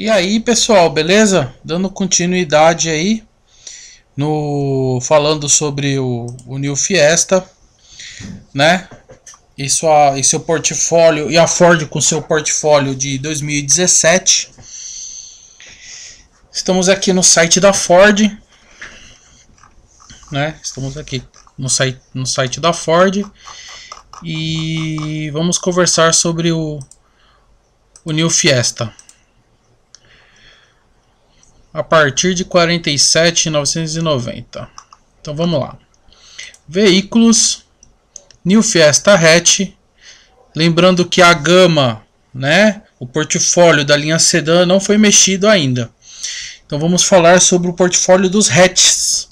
E aí, pessoal, beleza? Dando continuidade aí no falando sobre o, o New Fiesta, né? E, sua, e seu portfólio e a Ford com seu portfólio de 2017. Estamos aqui no site da Ford, né? Estamos aqui no site, no site da Ford e vamos conversar sobre o, o New Fiesta a partir de 47,990. Então vamos lá. Veículos, New Fiesta hatch, lembrando que a gama, né, o portfólio da linha sedã não foi mexido ainda. Então vamos falar sobre o portfólio dos hatches.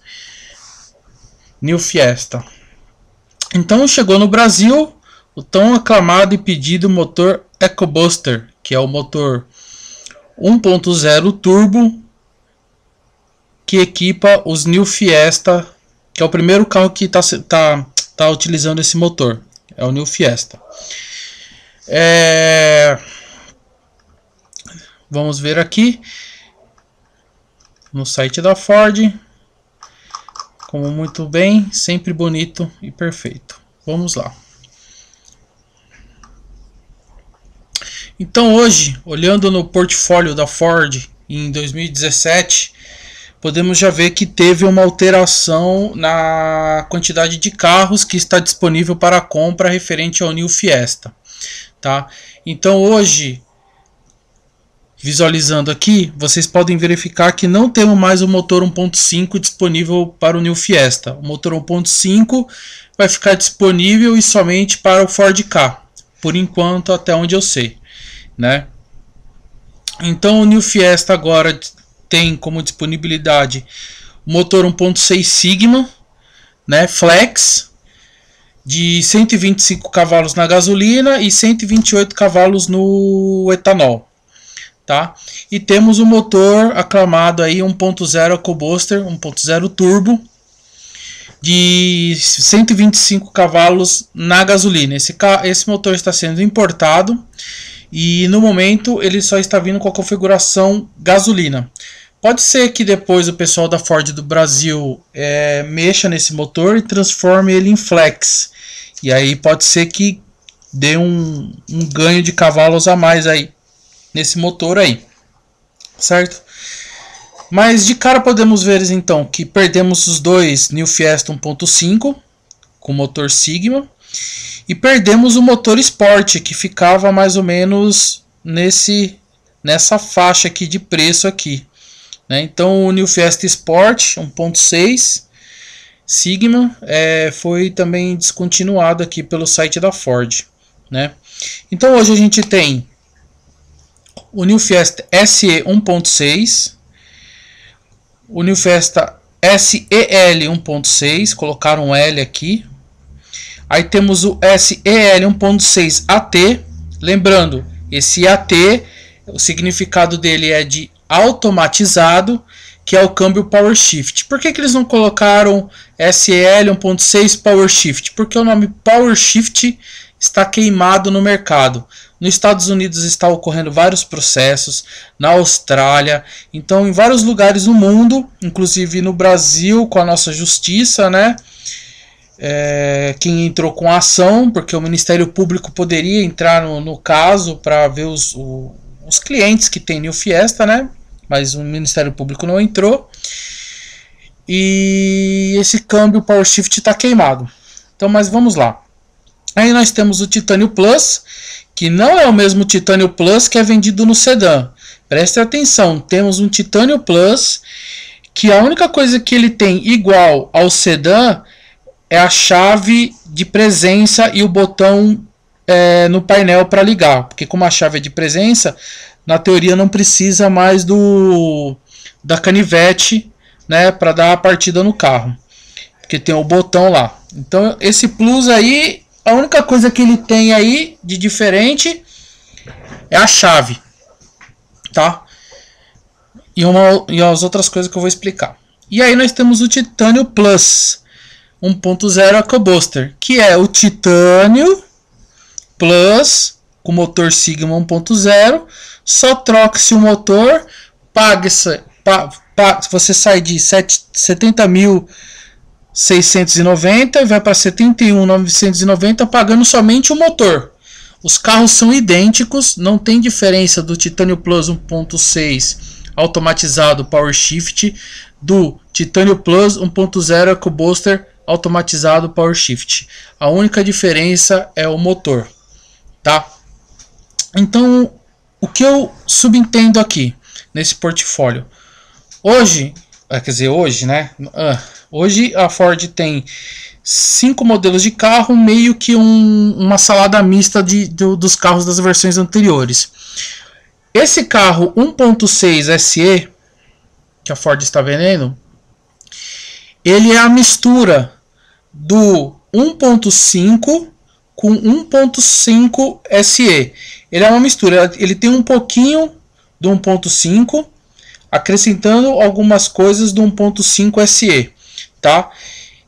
New Fiesta. Então chegou no Brasil o tão aclamado e pedido motor EcoBuster, que é o motor 1.0 turbo que equipa os New Fiesta, que é o primeiro carro que está tá, tá utilizando esse motor. É o New Fiesta. É... Vamos ver aqui no site da Ford. Como muito bem, sempre bonito e perfeito. Vamos lá. Então hoje, olhando no portfólio da Ford em 2017, podemos já ver que teve uma alteração na quantidade de carros que está disponível para compra referente ao New Fiesta. Tá? Então hoje, visualizando aqui, vocês podem verificar que não temos mais o motor 1.5 disponível para o New Fiesta. O motor 1.5 vai ficar disponível e somente para o Ford Ka, por enquanto, até onde eu sei, né? Então o New Fiesta agora tem como disponibilidade motor 1.6 Sigma, né, flex de 125 cavalos na gasolina e 128 cavalos no etanol, tá? E temos o um motor aclamado aí 1.0 EcoBooster, 1.0 turbo de 125 cavalos na gasolina. Esse esse motor está sendo importado e no momento ele só está vindo com a configuração gasolina. Pode ser que depois o pessoal da Ford do Brasil é, mexa nesse motor e transforme ele em flex. E aí pode ser que dê um, um ganho de cavalos a mais aí nesse motor aí, certo? Mas de cara podemos ver então que perdemos os dois New Fiesta 1.5 com motor Sigma e perdemos o motor Sport, que ficava mais ou menos nesse nessa faixa aqui de preço aqui. Né? Então o New Fiesta Sport 1.6 Sigma é, foi também descontinuado aqui pelo site da Ford. Né? Então hoje a gente tem o New Fiesta SE 1.6, o New Fiesta SEL 1.6, colocaram um L aqui Aí temos o SEL 1.6 AT. Lembrando, esse AT, o significado dele é de automatizado, que é o câmbio Power Shift. Por que, que eles não colocaram SEL 1.6 Power Shift? Porque o nome Power Shift está queimado no mercado. Nos Estados Unidos está ocorrendo vários processos, na Austrália, então em vários lugares do mundo, inclusive no Brasil com a nossa justiça, né? é, quem entrou com a ação, porque o Ministério Público poderia entrar no, no caso para ver os, o, os clientes que tem New Fiesta, né? Mas o Ministério Público não entrou. E esse câmbio Power Shift está queimado. Então, mas vamos lá. Aí nós temos o Titânio Plus, que não é o mesmo Titânio Plus que é vendido no sedã. Preste atenção, temos um Titânio Plus que a única coisa que ele tem igual ao sedã é a chave de presença e o botão é, no painel para ligar. Porque como a chave é de presença, na teoria não precisa mais do da canivete né, para dar a partida no carro. Porque tem o botão lá. Então esse Plus aí, a única coisa que ele tem aí de diferente é a chave. Tá? E, uma, e as outras coisas que eu vou explicar. E aí nós temos o Titânio Plus 1.0 Acobuster, que é o titânio plus com motor Sigma 1.0, só troque-se o motor, pague-se, pa, pa, você sai de 70.690 e vai para 71.990 pagando somente o motor. Os carros são idênticos, não tem diferença do Titânio Plus 1.6 automatizado Power Shift do Titânio Plus 1.0 EcoBooster automatizado Power Shift. A única diferença é o motor, tá? Então, o que eu subentendo aqui nesse portfólio? Hoje, ah, quer dizer, hoje, né? Ah, hoje a Ford tem cinco modelos de carro, meio que um, uma salada mista de, dos carros das versões anteriores. Esse carro 1.6 SE que a Ford está vendendo, ele é a mistura do 1.5 com 1.5 SE. Ele é uma mistura, ele tem um pouquinho do 1.5, acrescentando algumas coisas do 1.5 SE, tá?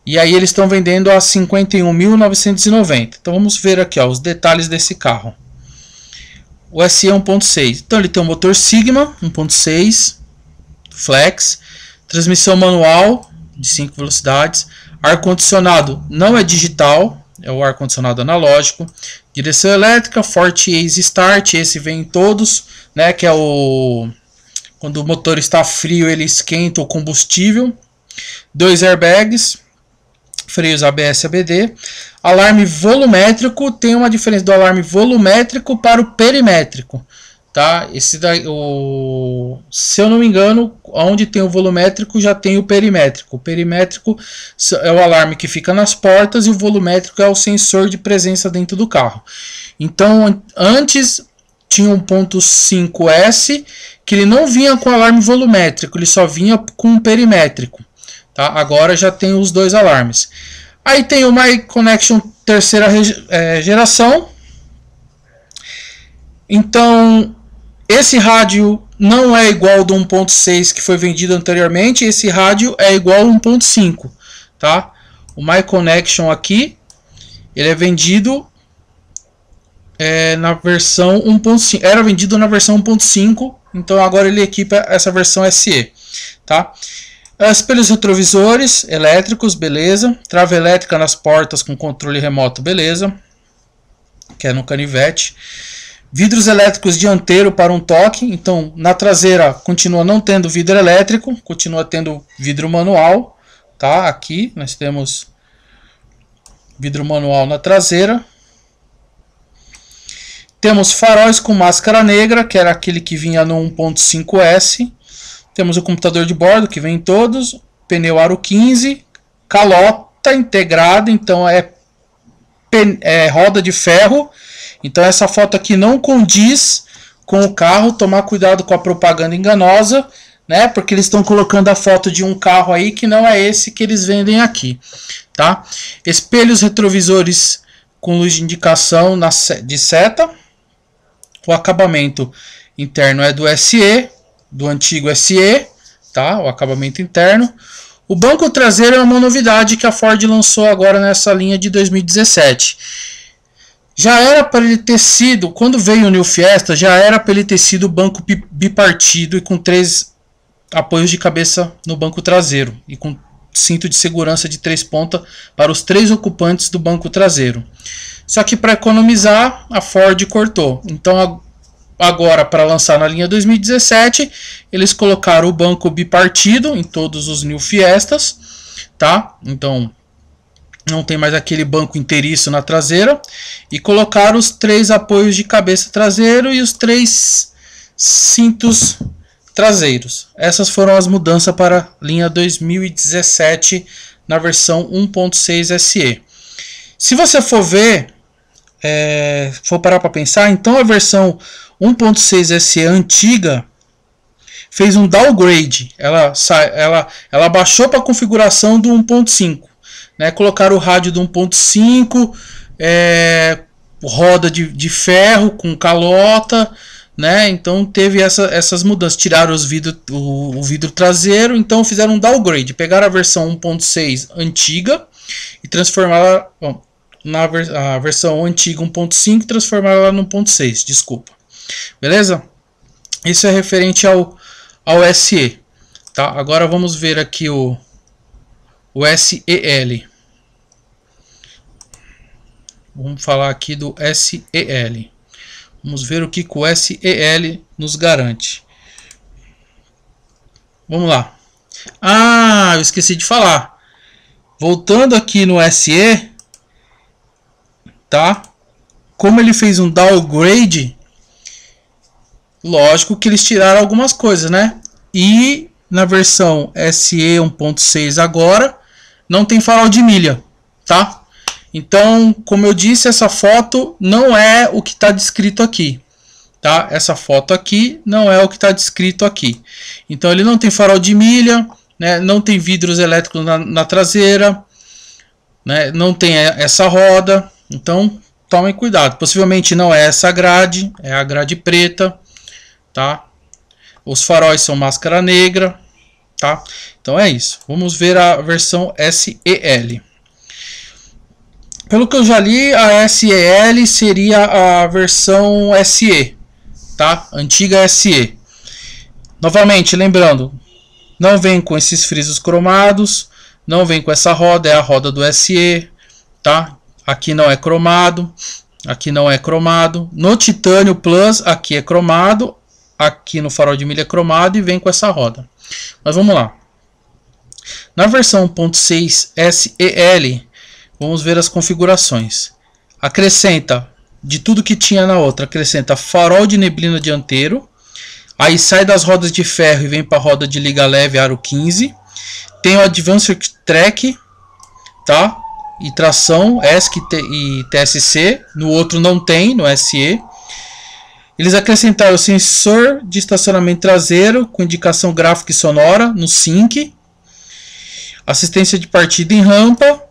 E aí eles estão vendendo a 51.990. Então vamos ver aqui ó, os detalhes desse carro. O é SE 1.6. Então ele tem um motor Sigma 1.6 flex, transmissão manual de 5 velocidades, Ar-condicionado não é digital, é o ar-condicionado analógico. Direção elétrica, forte Ace start, esse vem em todos, né, que é o quando o motor está frio, ele esquenta o combustível. Dois airbags, freios ABS ABD. Alarme volumétrico tem uma diferença do alarme volumétrico para o perimétrico. Tá? Esse daí, o, se eu não me engano, onde tem o volumétrico já tem o perimétrico. O perimétrico é o alarme que fica nas portas e o volumétrico é o sensor de presença dentro do carro. Então, antes tinha um ponto 5S que ele não vinha com alarme volumétrico, ele só vinha com perimétrico. Tá? Agora já tem os dois alarmes. Aí tem o My Connection terceira é, geração. Então, esse rádio não é igual ao do 1.6 que foi vendido anteriormente, esse rádio é igual ao 1.5, tá? O My Connection aqui, ele é vendido é, na versão 1.5, era vendido na versão 1.5, então agora ele equipa essa versão SE, tá? As pelos retrovisores elétricos, beleza. Trava elétrica nas portas com controle remoto, beleza. Que é no canivete vidros elétricos dianteiro para um toque, então na traseira continua não tendo vidro elétrico, continua tendo vidro manual, tá? Aqui nós temos vidro manual na traseira. Temos faróis com máscara negra, que era aquele que vinha no 1.5S. Temos o computador de bordo, que vem em todos, pneu aro 15, calota integrada, então é, é roda de ferro então essa foto aqui não condiz com o carro, tomar cuidado com a propaganda enganosa, né? Porque eles estão colocando a foto de um carro aí que não é esse que eles vendem aqui, tá? Espelhos retrovisores com luz de indicação na, de seta. O acabamento interno é do SE, do antigo SE, tá? O acabamento interno. O banco traseiro é uma novidade que a Ford lançou agora nessa linha de 2017. Já era para ele ter sido, quando veio o New Fiesta, já era para ele ter sido banco bipartido e com três apoios de cabeça no banco traseiro e com cinto de segurança de três pontas para os três ocupantes do banco traseiro. Só que para economizar, a Ford cortou. Então agora para lançar na linha 2017, eles colocaram o banco bipartido em todos os New Fiestas, tá? Então não tem mais aquele banco inteiriço na traseira e colocar os três apoios de cabeça traseiro e os três cintos traseiros. Essas foram as mudanças para a linha 2017 na versão 1.6 SE. Se você for ver, é, for parar para pensar, então a versão 1.6 SE antiga fez um downgrade. Ela, ela, ela baixou para a configuração do 1.5. Né? Colocaram o rádio de 1.5, é, roda de, de ferro com calota, né? Então teve essa, essas mudanças. Tiraram os vidro, o, o, vidro traseiro, então fizeram um downgrade. Pegaram a versão 1.6 antiga e transformaram bom, na ver, a versão antiga 1.5 e transformaram ela no 1.6, desculpa. Beleza? Isso é referente ao, ao SE. Tá? Agora vamos ver aqui o, o SEL. Vamos falar aqui do SEL. Vamos ver o que, o SEL nos garante. Vamos lá. Ah, eu esqueci de falar. Voltando aqui no SE, tá? Como ele fez um downgrade, lógico que eles tiraram algumas coisas, né? E na versão SE 1.6 agora, não tem farol de milha, tá? Então, como eu disse, essa foto não é o que está descrito aqui, tá? Essa foto aqui não é o que está descrito aqui. Então, ele não tem farol de milha, né? não tem vidros elétricos na, na traseira, né? não tem essa roda. Então, tomem cuidado. Possivelmente não é essa grade, é a grade preta, tá? Os faróis são máscara negra, Tá? Então é isso. Vamos ver a versão SEL. Pelo que eu já li, a SEL seria a versão SE, tá? Antiga SE. Novamente, lembrando, não vem com esses frisos cromados, não vem com essa roda, é a roda do SE, tá? Aqui não é cromado, aqui não é cromado. No Titânio Plus, aqui é cromado, aqui no farol de milha cromado e vem com essa roda. Mas vamos lá. Na versão 1.6 SEL, vamos ver as configurações. Acrescenta de tudo que tinha na outra, acrescenta farol de neblina dianteiro. Aí sai das rodas de ferro e vem para a roda de liga leve aro 15. Tem o Advanced Track, tá? E tração ESC e TSC. No outro não tem, no SE. Eles acrescentaram o assim, sensor de estacionamento traseiro com indicação gráfica e sonora no SYNC, assistência de partida em rampa.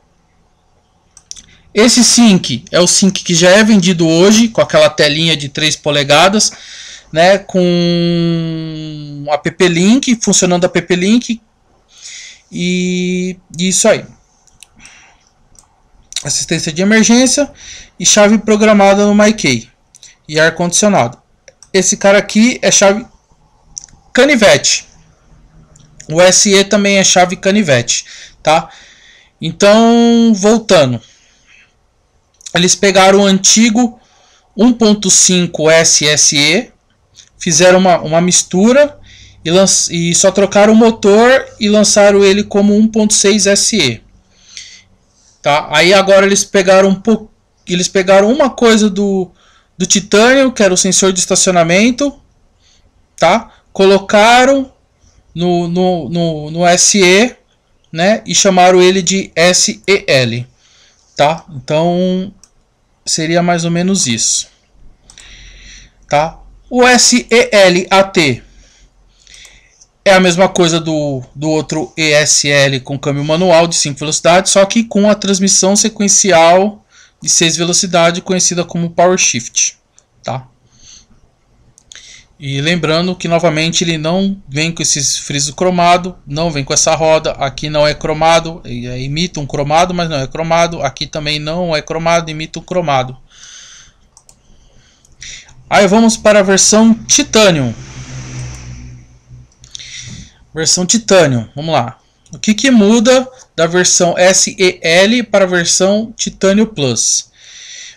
Esse SYNC é o SYNC que já é vendido hoje com aquela telinha de 3 polegadas, né, com a PP Link, funcionando a PP Link e, e isso aí. Assistência de emergência e chave programada no MyKey e ar-condicionado. Esse cara aqui é chave canivete. O SE também é chave canivete, tá? Então, voltando. Eles pegaram o antigo 1.5 SSE, fizeram uma, uma mistura e, e só trocaram o motor e lançaram ele como 1.6 SE. Tá? Aí agora eles pegaram um pouco, eles pegaram uma coisa do do titânio, que era o sensor de estacionamento, tá? Colocaram no, no, no, no SE, né? E chamaram ele de SEL, tá? Então seria mais ou menos isso, tá? O SELAT é a mesma coisa do, do outro ESL com câmbio manual de 5 velocidades, só que com a transmissão sequencial de 6 velocidade, conhecida como Power Shift. Tá? E lembrando que novamente ele não vem com esse friso cromado, não vem com essa roda, aqui não é cromado, é, imita um cromado, mas não é cromado, aqui também não é cromado, imita um cromado. Aí vamos para a versão Titanium. Versão Titanium, vamos lá. O que, que muda da versão SEL para a versão Titanium Plus?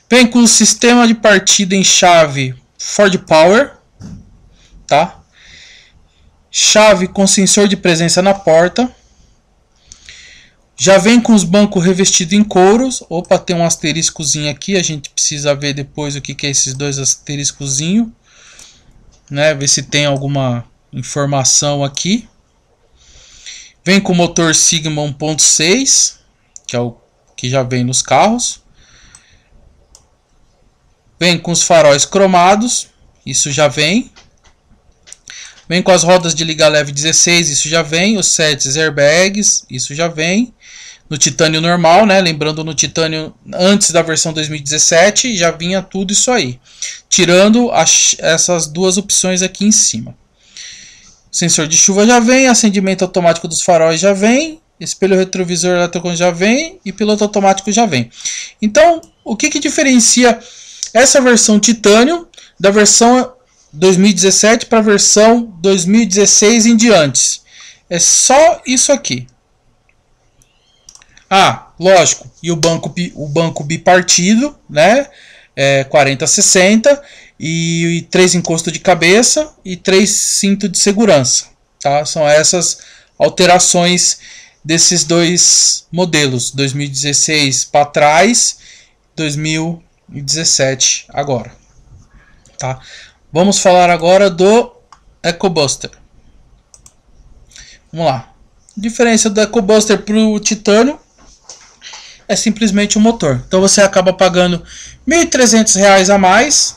Vem com o sistema de partida em chave Ford Power, tá? Chave com sensor de presença na porta. Já vem com os bancos revestidos em couros. Opa, tem um asteriscozinho aqui. A gente precisa ver depois o que, que é esses dois asteriscozinhos. Né? Ver se tem alguma informação aqui. Vem com motor Sigma 1.6, que é o que já vem nos carros. Vem com os faróis cromados, isso já vem. Vem com as rodas de liga leve 16, isso já vem. Os setes airbags, isso já vem. No titânio normal, né? Lembrando no titânio antes da versão 2017, já vinha tudo isso aí. Tirando as, essas duas opções aqui em cima sensor de chuva já vem, acendimento automático dos faróis já vem, espelho retrovisor eletrônico já vem e piloto automático já vem. Então, o que, que diferencia essa versão titânio da versão 2017 para a versão 2016 em diante? É só isso aqui. Ah, lógico, e o banco, o banco bipartido, né? É 40-60 e, e três encosto de cabeça e três cinto de segurança. Tá? São essas alterações desses dois modelos, 2016 para trás, 2017 agora. Tá? Vamos falar agora do EcoBuster. Vamos lá. A diferença do EcoBuster para o Titânio é simplesmente o motor. Então você acaba pagando R$ 1.300 a mais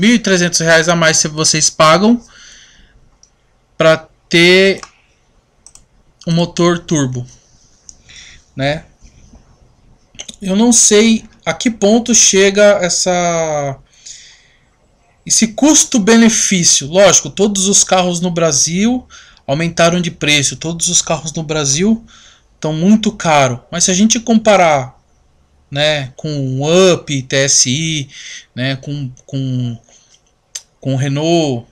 R$ 1.300 a mais se vocês pagam para ter o um motor turbo, né? Eu não sei a que ponto chega essa esse custo-benefício. Lógico, todos os carros no Brasil aumentaram de preço, todos os carros no Brasil estão muito caro. Mas se a gente comparar, né, com o Up, TSI, né, com, com com o Renault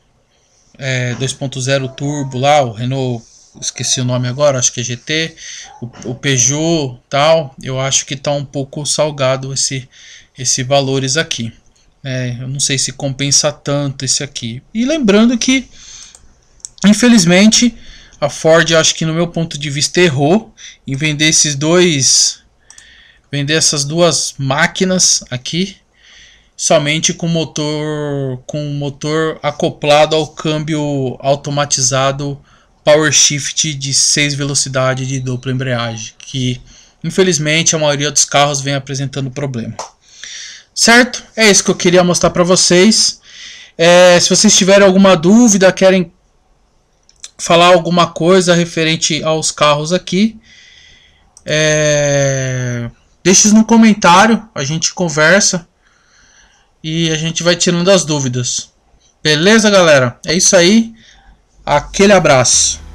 é, 2.0 turbo lá, o Renault, esqueci o nome agora, acho que é GT, o, o Peugeot tal, eu acho que está um pouco salgado esse, esse valores aqui. É, eu não sei se compensa tanto esse aqui. E lembrando que, infelizmente, a Ford, acho que no meu ponto de vista, errou em vender esses dois, vender essas duas máquinas aqui somente com motor com motor acoplado ao câmbio automatizado Power Shift de 6 velocidades de dupla embreagem, que infelizmente a maioria dos carros vem apresentando problema. Certo? É isso que eu queria mostrar para vocês. É, se vocês tiverem alguma dúvida, querem falar alguma coisa referente aos carros aqui, é, deixe no comentário, a gente conversa e a gente vai tirando as dúvidas. Beleza, galera? É isso aí. Aquele abraço.